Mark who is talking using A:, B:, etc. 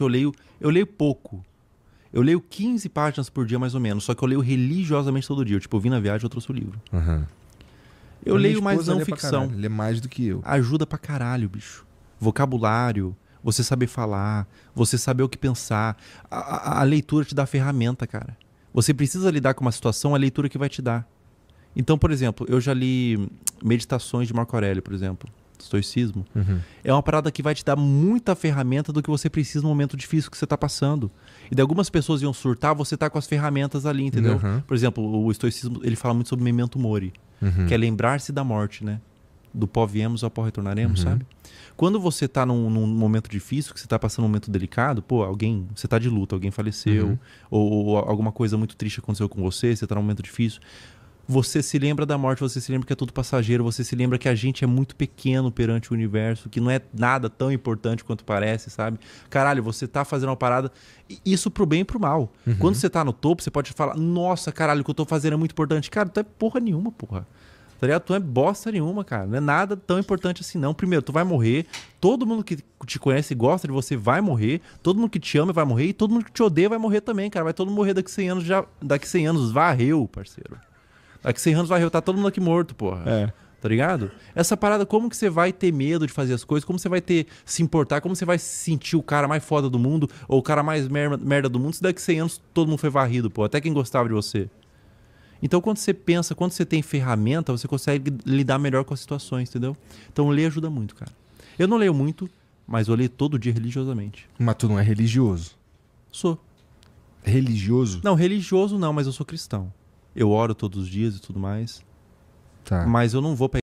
A: eu leio, eu leio pouco. Eu leio 15 páginas por dia, mais ou menos. Só que eu leio religiosamente todo dia. Eu, tipo, eu vim na viagem, eu trouxe o livro. Uhum. Eu a leio mais não ficção. Lê mais do que eu. Ajuda pra caralho, bicho. Vocabulário, você saber falar, você saber o que pensar. A, a, a leitura te dá ferramenta, cara. Você precisa lidar com uma situação, é a leitura que vai te dar. Então, por exemplo, eu já li Meditações de Marco Aurélio, por exemplo estoicismo, uhum. é uma parada que vai te dar muita ferramenta do que você precisa no momento difícil que você está passando. E de algumas pessoas iam surtar, você tá com as ferramentas ali, entendeu? Uhum. Por exemplo, o estoicismo, ele fala muito sobre memento mori, uhum. que é lembrar-se da morte, né? Do pó viemos ao pó retornaremos, uhum. sabe? Quando você tá num, num, momento difícil, que você tá passando um momento delicado, pô, alguém, você tá de luta, alguém faleceu, uhum. ou, ou alguma coisa muito triste aconteceu com você, você tá num momento difícil você se lembra da morte, você se lembra que é tudo passageiro, você se lembra que a gente é muito pequeno perante o universo, que não é nada tão importante quanto parece, sabe? Caralho, você tá fazendo uma parada. Isso pro bem e pro mal. Uhum. Quando você tá no topo, você pode falar, nossa, caralho, o que eu tô fazendo é muito importante. Cara, tu é porra nenhuma, porra. Tá ligado? Tu é bosta nenhuma, cara. Não é nada tão importante assim, não. Primeiro, tu vai morrer. Todo mundo que te conhece e gosta de você vai morrer. Todo mundo que te ama vai morrer. E todo mundo que te odeia vai morrer também, cara. Vai todo mundo morrer daqui 100 anos já. Daqui 100 anos, varreu, parceiro. Daqui é 100 anos vai revoltar todo mundo aqui morto, porra. É. Tá ligado? Essa parada, como que você vai ter medo de fazer as coisas? Como você vai ter se importar? Como você vai se sentir o cara mais foda do mundo ou o cara mais merda, merda do mundo se daqui 100 anos todo mundo foi varrido, pô? Até quem gostava de você. Então, quando você pensa, quando você tem ferramenta, você consegue lidar melhor com as situações, entendeu? Então, ler ajuda muito, cara. Eu não leio muito, mas eu leio todo dia religiosamente. Mas tu não é religioso? Sou. Religioso? Não, religioso não, mas eu sou cristão eu oro todos os dias e tudo mais. Tá. Mas eu não vou pegar